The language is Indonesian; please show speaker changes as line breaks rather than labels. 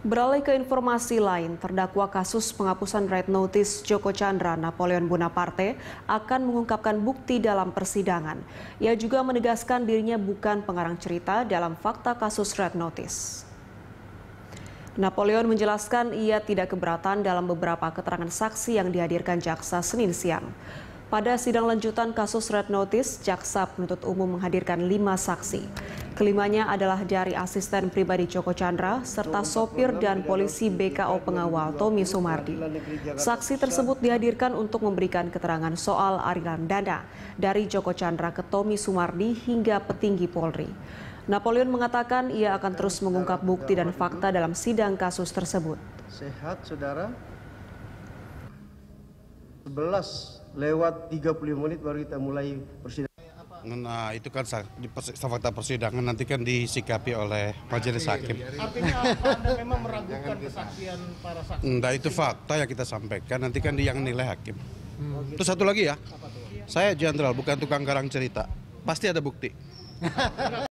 Beralih ke informasi lain, terdakwa kasus penghapusan red notice Joko Chandra Napoleon Bonaparte akan mengungkapkan bukti dalam persidangan. Ia juga menegaskan dirinya bukan pengarang cerita dalam fakta kasus red notice. Napoleon menjelaskan ia tidak keberatan dalam beberapa keterangan saksi yang dihadirkan jaksa Senin siang. Pada sidang lanjutan kasus red notice, jaksa penuntut umum menghadirkan lima saksi. Kelimanya adalah dari asisten pribadi Joko Chandra serta sopir dan polisi BKO pengawal Tommy Sumardi. Saksi tersebut dihadirkan untuk memberikan keterangan soal aliran dana dari Joko Chandra ke Tommy Sumardi hingga petinggi Polri. Napoleon mengatakan ia akan terus mengungkap bukti dan fakta dalam sidang kasus tersebut.
Sehat, saudara. 11 lewat 30 menit baru kita mulai persidangan. Nah itu kan
di fakta persidangan nanti kan disikapi oleh majelis iya, hakim. Iya, iya.
Artinya apa Anda memang meragukan kesaksian para saksi? Nah itu
fakta yang kita sampaikan nanti kan yang nilai hakim. Hmm. Oh, gitu. Terus satu lagi ya, saya jenderal bukan tukang garang cerita, pasti ada bukti.